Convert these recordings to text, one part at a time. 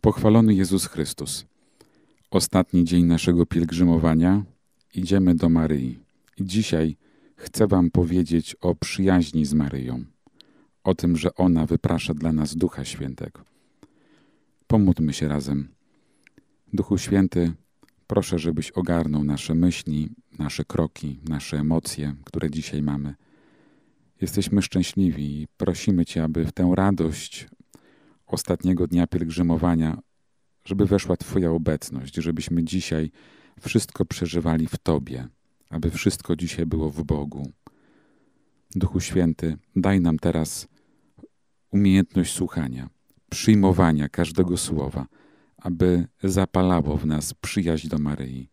Pochwalony Jezus Chrystus. Ostatni dzień naszego pielgrzymowania idziemy do Maryi. Dzisiaj chcę Wam powiedzieć o przyjaźni z Maryją, o tym, że ona wyprasza dla nas Ducha Świętego. Pomódmy się razem. Duchu Święty, proszę, żebyś ogarnął nasze myśli, nasze kroki, nasze emocje, które dzisiaj mamy. Jesteśmy szczęśliwi i prosimy Cię, aby w tę radość ostatniego dnia pielgrzymowania, żeby weszła Twoja obecność, żebyśmy dzisiaj wszystko przeżywali w Tobie, aby wszystko dzisiaj było w Bogu. Duchu Święty, daj nam teraz umiejętność słuchania, przyjmowania każdego słowa, aby zapalało w nas przyjaźń do Maryi,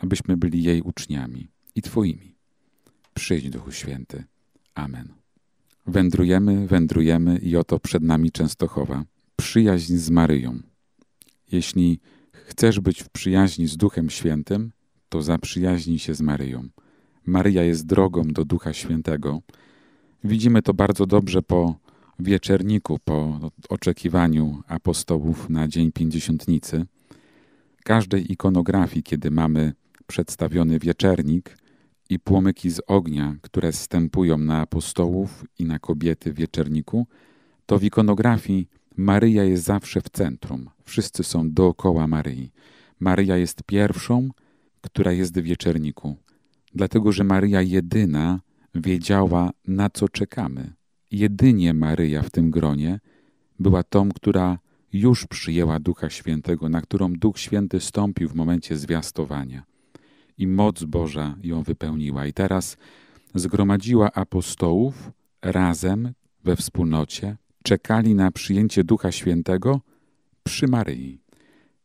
abyśmy byli jej uczniami i Twoimi. Przyjdź, Duchu Święty. Amen. Wędrujemy, wędrujemy i oto przed nami Częstochowa. Przyjaźń z Maryją. Jeśli chcesz być w przyjaźni z Duchem Świętym, to zaprzyjaźnij się z Maryją. Maryja jest drogą do Ducha Świętego. Widzimy to bardzo dobrze po wieczerniku, po oczekiwaniu apostołów na Dzień Pięćdziesiątnicy. Każdej ikonografii, kiedy mamy przedstawiony wieczernik, i płomyki z ognia, które stępują na apostołów i na kobiety w wieczerniku, to w ikonografii Maryja jest zawsze w centrum. Wszyscy są dookoła Maryi. Maryja jest pierwszą, która jest w wieczerniku, dlatego że Maryja jedyna wiedziała, na co czekamy. Jedynie Maryja w tym gronie była tą, która już przyjęła Ducha Świętego, na którą Duch Święty stąpił w momencie zwiastowania i moc Boża ją wypełniła. I teraz zgromadziła apostołów razem we wspólnocie, czekali na przyjęcie Ducha Świętego przy Maryi.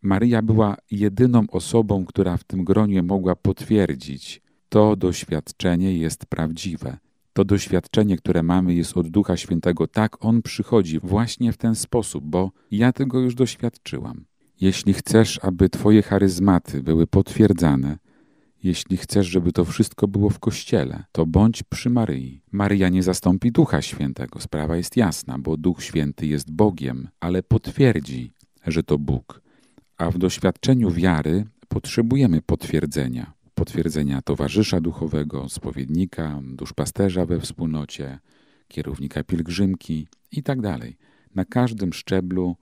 Maryja była jedyną osobą, która w tym gronie mogła potwierdzić, to doświadczenie jest prawdziwe. To doświadczenie, które mamy, jest od Ducha Świętego. Tak on przychodzi właśnie w ten sposób, bo ja tego już doświadczyłam. Jeśli chcesz, aby Twoje charyzmaty były potwierdzane, jeśli chcesz, żeby to wszystko było w kościele, to bądź przy Maryi. Maria nie zastąpi Ducha Świętego, sprawa jest jasna, bo Duch Święty jest Bogiem, ale potwierdzi, że to Bóg. A w doświadczeniu wiary potrzebujemy potwierdzenia. Potwierdzenia towarzysza duchowego, spowiednika, duszpasterza we wspólnocie, kierownika pielgrzymki itd. Tak Na każdym szczeblu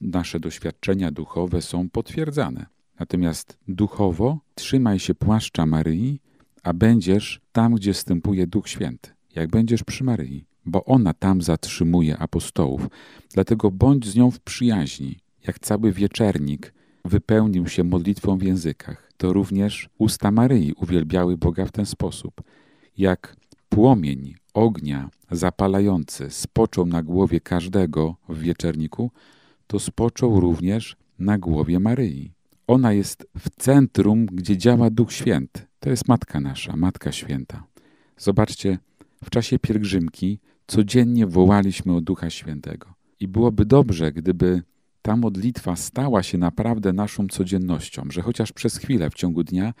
nasze doświadczenia duchowe są potwierdzane. Natomiast duchowo trzymaj się płaszcza Maryi, a będziesz tam, gdzie wstępuje Duch Święty, jak będziesz przy Maryi, bo ona tam zatrzymuje apostołów. Dlatego bądź z nią w przyjaźni. Jak cały wieczernik wypełnił się modlitwą w językach, to również usta Maryi uwielbiały Boga w ten sposób. Jak płomień ognia zapalający spoczął na głowie każdego w wieczerniku, to spoczął również na głowie Maryi. Ona jest w centrum, gdzie działa Duch Święty. To jest Matka nasza, Matka Święta. Zobaczcie, w czasie pielgrzymki codziennie wołaliśmy o Ducha Świętego. I byłoby dobrze, gdyby ta modlitwa stała się naprawdę naszą codziennością, że chociaż przez chwilę w ciągu dnia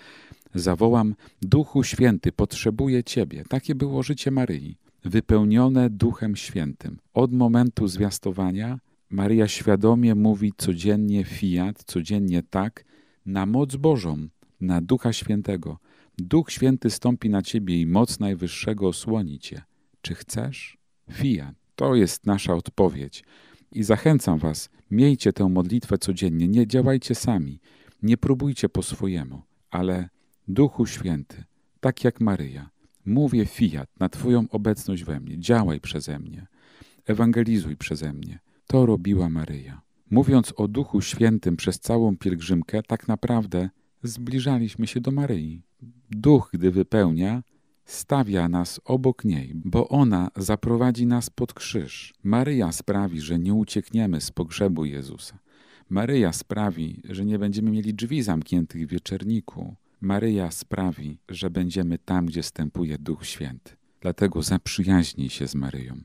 zawołam: Duchu Święty, potrzebuję Ciebie. Takie było życie Maryi, wypełnione Duchem Świętym. Od momentu zwiastowania Maria świadomie mówi codziennie fiat, codziennie tak, na moc Bożą, na Ducha Świętego. Duch Święty stąpi na ciebie i moc Najwyższego osłoni cię. Czy chcesz? Fiat. To jest nasza odpowiedź. I zachęcam was, miejcie tę modlitwę codziennie, nie działajcie sami, nie próbujcie po swojemu, ale Duchu Święty, tak jak Maryja, mówię fiat na Twoją obecność we mnie, działaj przeze mnie, ewangelizuj przeze mnie, to robiła Maryja. Mówiąc o Duchu Świętym przez całą pielgrzymkę, tak naprawdę zbliżaliśmy się do Maryi. Duch, gdy wypełnia, stawia nas obok niej, bo ona zaprowadzi nas pod krzyż. Maryja sprawi, że nie uciekniemy z pogrzebu Jezusa. Maryja sprawi, że nie będziemy mieli drzwi zamkniętych w wieczerniku. Maryja sprawi, że będziemy tam, gdzie stępuje Duch Święty. Dlatego zaprzyjaźnij się z Maryją.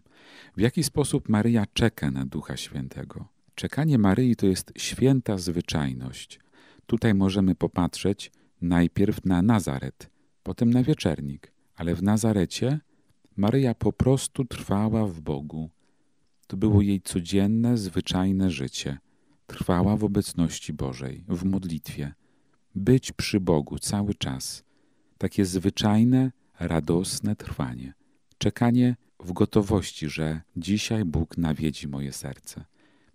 W jaki sposób Maryja czeka na Ducha Świętego? Czekanie Maryi to jest święta zwyczajność. Tutaj możemy popatrzeć najpierw na Nazaret, potem na wieczernik, ale w Nazarecie Maryja po prostu trwała w Bogu. To było jej codzienne, zwyczajne życie. Trwała w obecności Bożej, w modlitwie. Być przy Bogu cały czas. Takie zwyczajne, radosne trwanie. Czekanie w gotowości, że dzisiaj Bóg nawiedzi moje serce.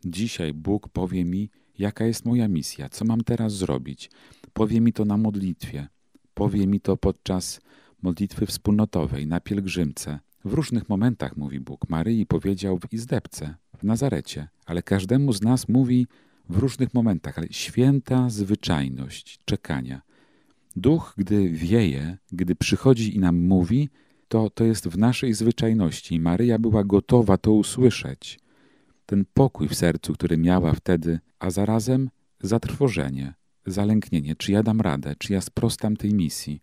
Dzisiaj Bóg powie mi, jaka jest moja misja, co mam teraz zrobić. Powie mi to na modlitwie, powie mi to podczas modlitwy wspólnotowej, na pielgrzymce. W różnych momentach mówi Bóg. Maryi powiedział w Izdebce, w Nazarecie, ale każdemu z nas mówi w różnych momentach, ale święta zwyczajność czekania. Duch, gdy wieje, gdy przychodzi i nam mówi, to, to jest w naszej zwyczajności. Maryja była gotowa to usłyszeć. Ten pokój w sercu, który miała wtedy, a zarazem zatrwożenie, zalęknienie, czy ja dam radę, czy ja sprostam tej misji.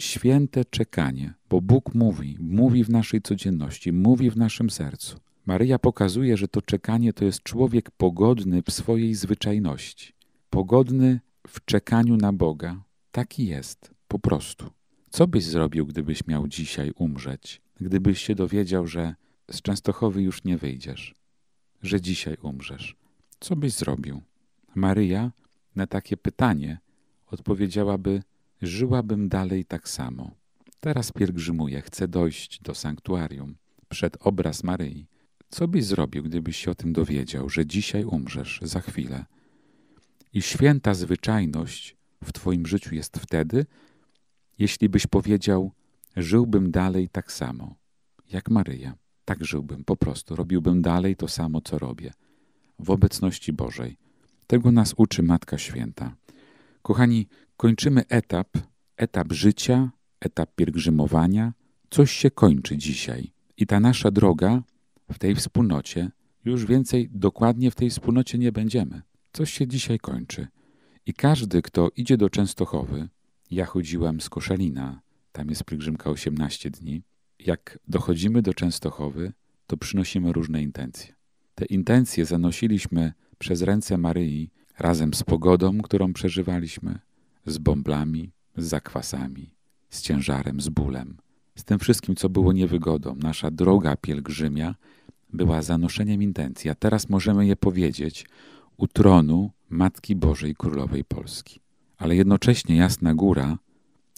Święte czekanie, bo Bóg mówi, mówi w naszej codzienności, mówi w naszym sercu. Maryja pokazuje, że to czekanie to jest człowiek pogodny w swojej zwyczajności, pogodny w czekaniu na Boga. Taki jest, po prostu. Co byś zrobił, gdybyś miał dzisiaj umrzeć, gdybyś się dowiedział, że z Częstochowy już nie wyjdziesz, że dzisiaj umrzesz? Co byś zrobił? Maryja na takie pytanie odpowiedziałaby: Żyłabym dalej tak samo. Teraz pielgrzymuję, chcę dojść do sanktuarium, przed obraz Maryi. Co byś zrobił, gdybyś się o tym dowiedział, że dzisiaj umrzesz, za chwilę? I święta zwyczajność w Twoim życiu jest wtedy, jeśli byś powiedział, żyłbym dalej tak samo, jak Maryja. Tak żyłbym, po prostu robiłbym dalej to samo, co robię, w obecności Bożej. Tego nas uczy Matka Święta. Kochani, kończymy etap, etap życia, etap pielgrzymowania. Coś się kończy dzisiaj. I ta nasza droga w tej wspólnocie, już więcej dokładnie w tej wspólnocie nie będziemy. Coś się dzisiaj kończy. I każdy, kto idzie do Częstochowy, ja chodziłam z Koszalina, tam jest pielgrzymka 18 dni. Jak dochodzimy do Częstochowy, to przynosimy różne intencje. Te intencje zanosiliśmy przez ręce Maryi razem z pogodą, którą przeżywaliśmy, z bąblami, z zakwasami, z ciężarem, z bólem, z tym wszystkim, co było niewygodą. Nasza droga pielgrzymia była zanoszeniem intencji, a teraz możemy je powiedzieć u tronu Matki Bożej Królowej Polski ale jednocześnie jasna góra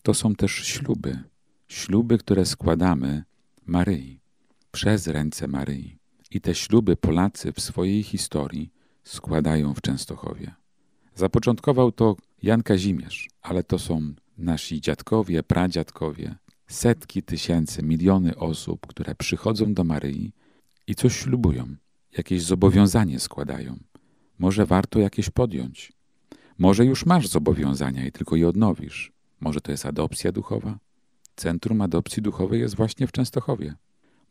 to są też śluby. Śluby, które składamy Maryi, przez ręce Maryi. I te śluby Polacy w swojej historii składają w Częstochowie. Zapoczątkował to Jan Kazimierz, ale to są nasi dziadkowie, pradziadkowie, setki tysięcy, miliony osób, które przychodzą do Maryi i coś ślubują, jakieś zobowiązanie składają. Może warto jakieś podjąć. Może już masz zobowiązania i tylko je odnowisz. Może to jest adopcja duchowa? Centrum Adopcji Duchowej jest właśnie w Częstochowie.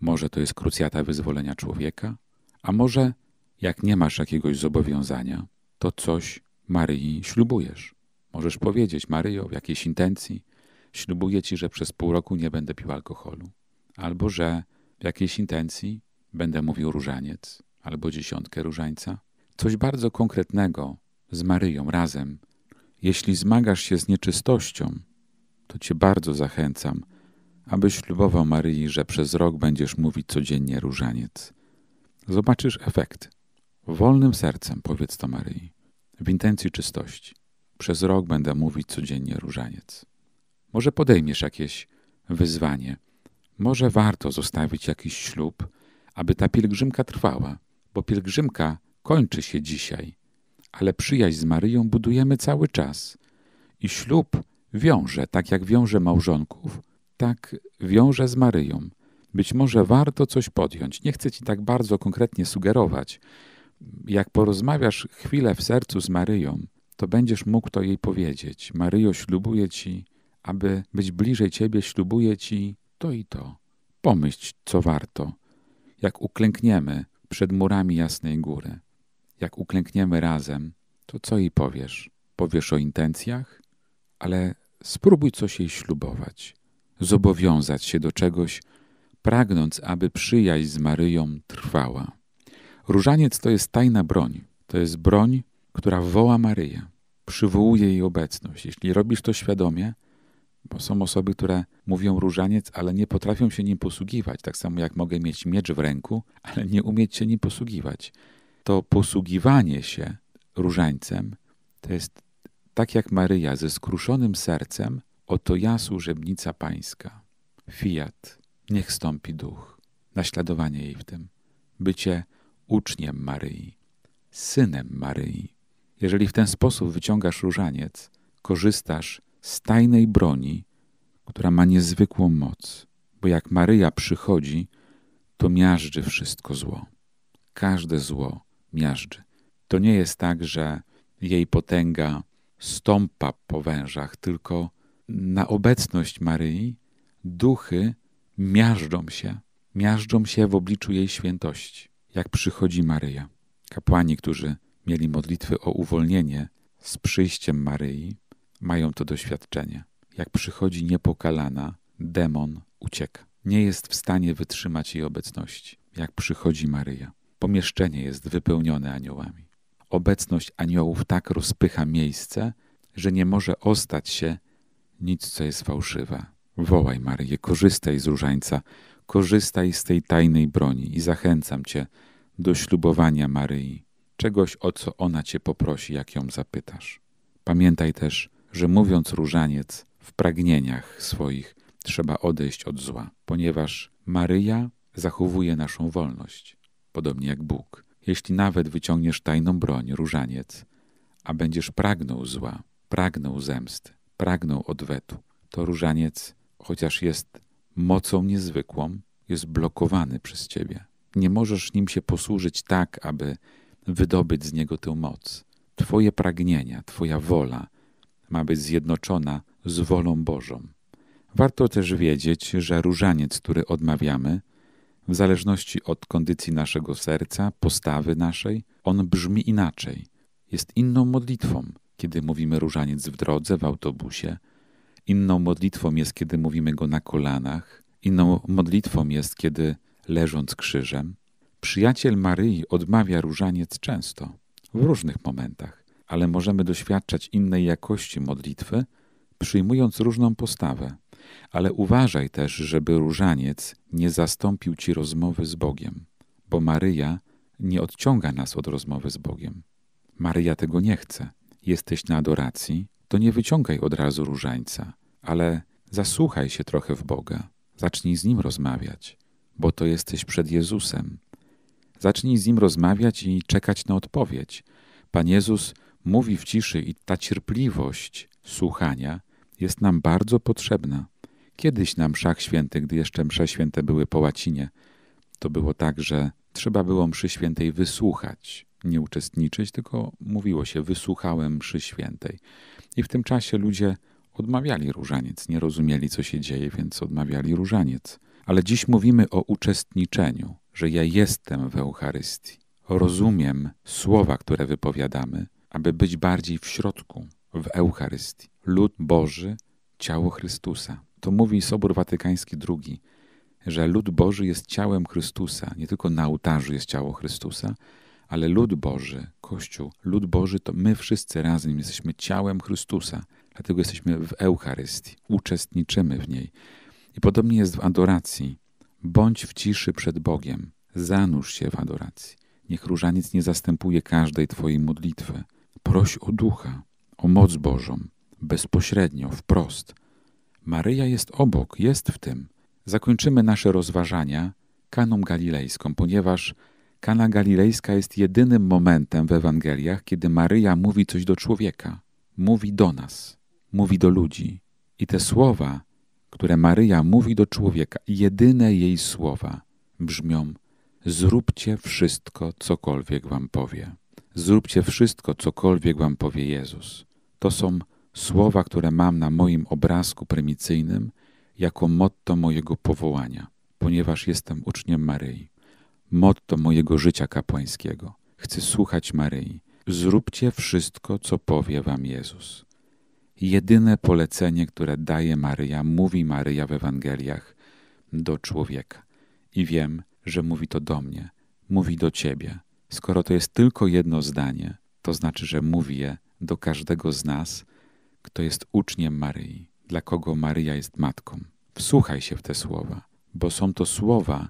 Może to jest krucjata wyzwolenia człowieka? A może, jak nie masz jakiegoś zobowiązania, to coś Maryi ślubujesz? Możesz powiedzieć, Maryjo, w jakiejś intencji ślubuję ci, że przez pół roku nie będę pił alkoholu, albo że w jakiejś intencji będę mówił różaniec, albo dziesiątkę różańca. Coś bardzo konkretnego, z Maryją razem. Jeśli zmagasz się z nieczystością, to cię bardzo zachęcam, abyś ślubował Maryi, że przez rok będziesz mówić codziennie różaniec. Zobaczysz efekt. Wolnym sercem powiedz to Maryi, w intencji czystości. Przez rok będę mówić codziennie różaniec. Może podejmiesz jakieś wyzwanie. Może warto zostawić jakiś ślub, aby ta pielgrzymka trwała, bo pielgrzymka kończy się dzisiaj, ale przyjaźń z Maryją budujemy cały czas. I ślub wiąże, tak jak wiąże małżonków, tak wiąże z Maryją. Być może warto coś podjąć. Nie chcę ci tak bardzo konkretnie sugerować. Jak porozmawiasz chwilę w sercu z Maryją, to będziesz mógł to jej powiedzieć. Maryjo, ślubuję ci, aby być bliżej ciebie, ślubuję ci to i to. Pomyśl, co warto. Jak uklękniemy przed murami Jasnej Góry jak uklękniemy razem, to co jej powiesz? Powiesz o intencjach, ale spróbuj coś jej ślubować, zobowiązać się do czegoś, pragnąc, aby przyjaźń z Maryją trwała. Różaniec to jest tajna broń. To jest broń, która woła Maryję, przywołuje jej obecność. Jeśli robisz to świadomie, bo są osoby, które mówią różaniec, ale nie potrafią się nim posługiwać. Tak samo jak mogę mieć miecz w ręku, ale nie umieć się nim posługiwać to posługiwanie się różańcem to jest tak jak Maryja ze skruszonym sercem, oto ja służebnica pańska. Fiat, niech stąpi duch. Naśladowanie jej w tym. Bycie uczniem Maryi, synem Maryi. Jeżeli w ten sposób wyciągasz różaniec, korzystasz z tajnej broni, która ma niezwykłą moc, bo jak Maryja przychodzi, to miażdży wszystko zło. Każde zło miażdży. To nie jest tak, że jej potęga stąpa po wężach, tylko na obecność Maryi duchy miażdżą się, miażdżą się w obliczu jej świętości, jak przychodzi Maryja. Kapłani, którzy mieli modlitwy o uwolnienie z przyjściem Maryi, mają to doświadczenie. Jak przychodzi niepokalana, demon ucieka. Nie jest w stanie wytrzymać jej obecności, jak przychodzi Maryja. Pomieszczenie jest wypełnione aniołami. Obecność aniołów tak rozpycha miejsce, że nie może ostać się nic, co jest fałszywe. Wołaj Maryję, korzystaj z różańca, korzystaj z tej tajnej broni i zachęcam cię do ślubowania Maryi, czegoś o co ona cię poprosi, jak ją zapytasz. Pamiętaj też, że mówiąc różaniec, w pragnieniach swoich trzeba odejść od zła, ponieważ Maryja zachowuje naszą wolność podobnie jak Bóg. Jeśli nawet wyciągniesz tajną broń, różaniec, a będziesz pragnął zła, pragnął zemsty, pragnął odwetu, to różaniec, chociaż jest mocą niezwykłą, jest blokowany przez ciebie. Nie możesz nim się posłużyć tak, aby wydobyć z niego tę moc. Twoje pragnienia, Twoja wola ma być zjednoczona z wolą Bożą. Warto też wiedzieć, że różaniec, który odmawiamy, w zależności od kondycji naszego serca, postawy naszej, on brzmi inaczej. Jest inną modlitwą, kiedy mówimy różaniec w drodze, w autobusie. Inną modlitwą jest, kiedy mówimy go na kolanach. Inną modlitwą jest, kiedy leżąc krzyżem. Przyjaciel Maryi odmawia różaniec często, w różnych momentach, ale możemy doświadczać innej jakości modlitwy, przyjmując różną postawę. Ale uważaj też, żeby różaniec nie zastąpił ci rozmowy z Bogiem, bo Maryja nie odciąga nas od rozmowy z Bogiem. Maryja tego nie chce. Jesteś na adoracji, to nie wyciągaj od razu różańca, ale zasłuchaj się trochę w Boga. Zacznij z Nim rozmawiać, bo to jesteś przed Jezusem. Zacznij z Nim rozmawiać i czekać na odpowiedź. Pan Jezus mówi w ciszy i ta cierpliwość słuchania jest nam bardzo potrzebna. Kiedyś na mszach świętych, gdy jeszcze msze święte były po łacinie, to było tak, że trzeba było mszy świętej wysłuchać, nie uczestniczyć, tylko mówiło się wysłuchałem mszy świętej. I w tym czasie ludzie odmawiali różaniec, nie rozumieli co się dzieje, więc odmawiali różaniec. Ale dziś mówimy o uczestniczeniu, że ja jestem w Eucharystii. Rozumiem słowa, które wypowiadamy, aby być bardziej w środku, w Eucharystii. Lud Boży, ciało Chrystusa. To mówi Sobór Watykański II, że lud Boży jest ciałem Chrystusa. Nie tylko na ołtarzu jest ciało Chrystusa, ale lud Boży, Kościół, lud Boży to my wszyscy razem jesteśmy ciałem Chrystusa. Dlatego jesteśmy w Eucharystii, uczestniczymy w niej. I podobnie jest w adoracji. Bądź w ciszy przed Bogiem, zanurz się w adoracji. Niech różaniec nie zastępuje każdej Twojej modlitwy. Proś o ducha, o moc Bożą, bezpośrednio, wprost – Maryja jest obok, jest w tym. Zakończymy nasze rozważania kaną galilejską, ponieważ kana galilejska jest jedynym momentem w Ewangeliach, kiedy Maryja mówi coś do człowieka, mówi do nas, mówi do ludzi. I te słowa, które Maryja mówi do człowieka, jedyne jej słowa brzmią: Zróbcie wszystko, cokolwiek wam powie. Zróbcie wszystko, cokolwiek wam powie Jezus. To są słowa, które mam na moim obrazku prymicyjnym, jako motto mojego powołania, ponieważ jestem uczniem Maryi. Motto mojego życia kapłańskiego. Chcę słuchać Maryi. Zróbcie wszystko, co powie wam Jezus. Jedyne polecenie, które daje Maryja, mówi Maryja w Ewangeliach do człowieka. I wiem, że mówi to do mnie, mówi do ciebie. Skoro to jest tylko jedno zdanie, to znaczy, że mówi je do każdego z nas – kto jest uczniem Maryi, dla kogo Maryja jest matką. Wsłuchaj się w te słowa, bo są to słowa,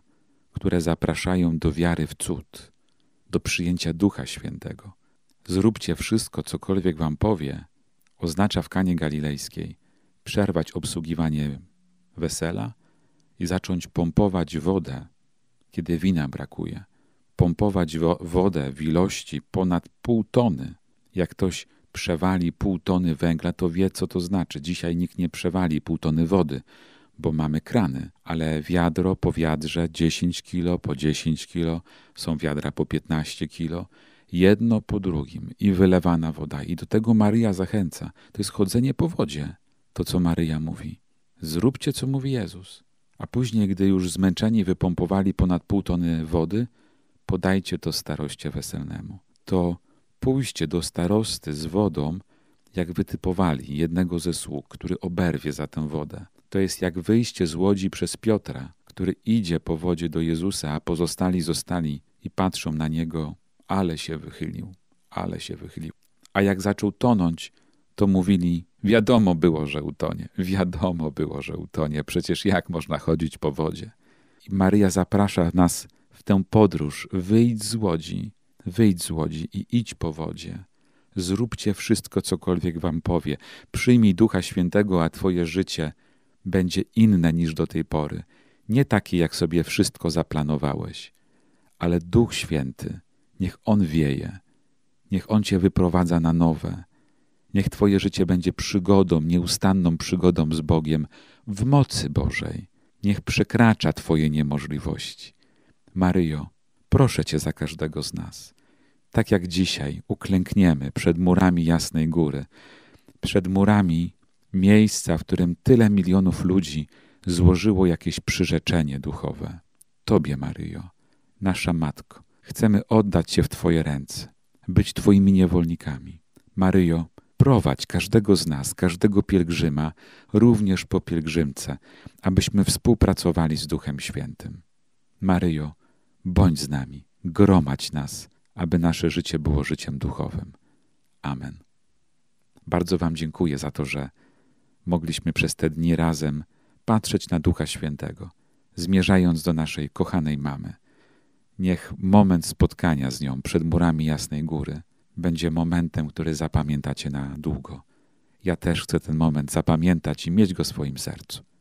które zapraszają do wiary w cud, do przyjęcia Ducha Świętego. Zróbcie wszystko, cokolwiek wam powie, oznacza w Kanie Galilejskiej przerwać obsługiwanie wesela i zacząć pompować wodę, kiedy wina brakuje. Pompować wo wodę w ilości ponad pół tony. Jak ktoś przewali pół tony węgla, to wie, co to znaczy. Dzisiaj nikt nie przewali pół tony wody, bo mamy krany, ale wiadro po wiadrze 10 kilo, po 10 kilo, są wiadra po 15 kilo, jedno po drugim i wylewana woda. I do tego Maria zachęca. To jest chodzenie po wodzie, to co Maryja mówi. Zróbcie, co mówi Jezus. A później, gdy już zmęczeni wypompowali ponad pół tony wody, podajcie to staroście weselnemu. To pójście do starosty z wodą, jak wytypowali jednego ze sług, który oberwie za tę wodę. To jest jak wyjście z łodzi przez Piotra, który idzie po wodzie do Jezusa, a pozostali zostali i patrzą na niego, ale się wychylił, ale się wychylił. A jak zaczął tonąć, to mówili: Wiadomo było, że utonie, wiadomo było, że utonie, przecież jak można chodzić po wodzie. I Maryja zaprasza nas w tę podróż: wyjdź z łodzi, Wyjdź z łodzi i idź po wodzie. Zróbcie wszystko, cokolwiek wam powie. Przyjmij Ducha Świętego, a twoje życie będzie inne niż do tej pory. Nie takie, jak sobie wszystko zaplanowałeś, ale Duch Święty, niech On wieje, niech On cię wyprowadza na nowe. Niech Twoje życie będzie przygodą, nieustanną przygodą z Bogiem w mocy Bożej. Niech przekracza Twoje niemożliwości. Maryjo, proszę Cię za każdego z nas tak jak dzisiaj, uklękniemy przed murami Jasnej Góry, przed murami miejsca, w którym tyle milionów ludzi złożyło jakieś przyrzeczenie duchowe. Tobie, Maryjo, nasza Matko, chcemy oddać się w Twoje ręce, być Twoimi niewolnikami. Maryjo, prowadź każdego z nas, każdego pielgrzyma, również po pielgrzymce, abyśmy współpracowali z Duchem Świętym. Maryjo, bądź z nami, gromadź nas aby nasze życie było życiem duchowym. Amen. Bardzo Wam dziękuję za to, że mogliśmy przez te dni razem patrzeć na Ducha Świętego, zmierzając do naszej kochanej mamy. Niech moment spotkania z nią przed murami Jasnej Góry będzie momentem, który zapamiętacie na długo. Ja też chcę ten moment zapamiętać i mieć go w swoim sercu.